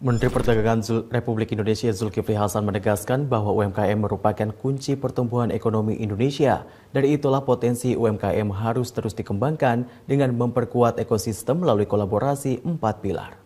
Menteri Perdagangan Republik Indonesia Zulkifli Hasan menegaskan bahwa UMKM merupakan kunci pertumbuhan ekonomi Indonesia. Dari itulah potensi UMKM harus terus dikembangkan dengan memperkuat ekosistem melalui kolaborasi empat pilar.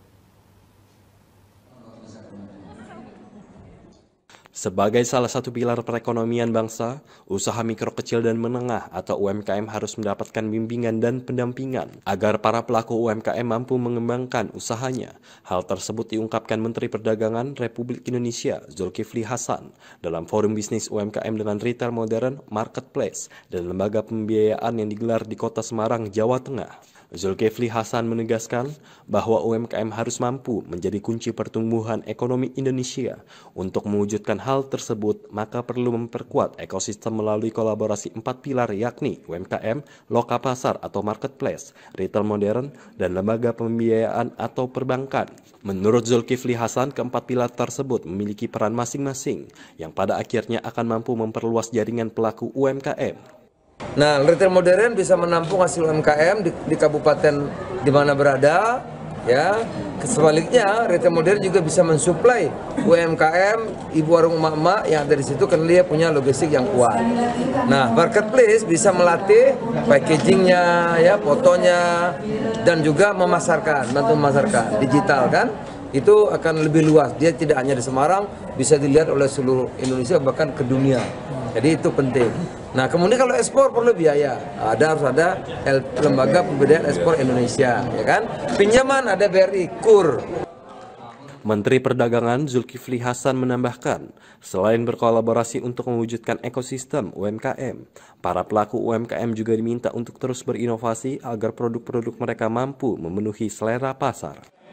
Sebagai salah satu pilar perekonomian bangsa, usaha mikro kecil dan menengah atau UMKM harus mendapatkan bimbingan dan pendampingan agar para pelaku UMKM mampu mengembangkan usahanya. Hal tersebut diungkapkan Menteri Perdagangan Republik Indonesia Zulkifli Hasan dalam Forum Bisnis UMKM dengan Retail Modern Marketplace dan Lembaga Pembiayaan yang digelar di Kota Semarang, Jawa Tengah. Zulkifli Hasan menegaskan bahwa UMKM harus mampu menjadi kunci pertumbuhan ekonomi Indonesia untuk mewujudkan hal tersebut, maka perlu memperkuat ekosistem melalui kolaborasi empat pilar yakni UMKM, loka pasar atau marketplace, retail modern, dan lembaga pembiayaan atau perbankan. Menurut Zulkifli Hasan, keempat pilar tersebut memiliki peran masing-masing yang pada akhirnya akan mampu memperluas jaringan pelaku UMKM Nah, retail modern bisa menampung hasil UMKM di, di kabupaten di mana berada ya sebaliknya retail modern juga bisa mensuplai UMKM ibu warung emak-emak yang ada di situ karena dia punya logistik yang kuat nah marketplace bisa melatih packagingnya ya fotonya dan juga memasarkan bantu memasarkan digital kan itu akan lebih luas dia tidak hanya di Semarang bisa dilihat oleh seluruh Indonesia bahkan ke dunia jadi itu penting. Nah kemudian kalau ekspor perlu biaya, ada harus ada lembaga pemberdayaan ekspor Indonesia, ya kan? Pinjaman ada BRI, KUR. Menteri Perdagangan Zulkifli Hasan menambahkan, selain berkolaborasi untuk mewujudkan ekosistem UMKM, para pelaku UMKM juga diminta untuk terus berinovasi agar produk-produk mereka mampu memenuhi selera pasar.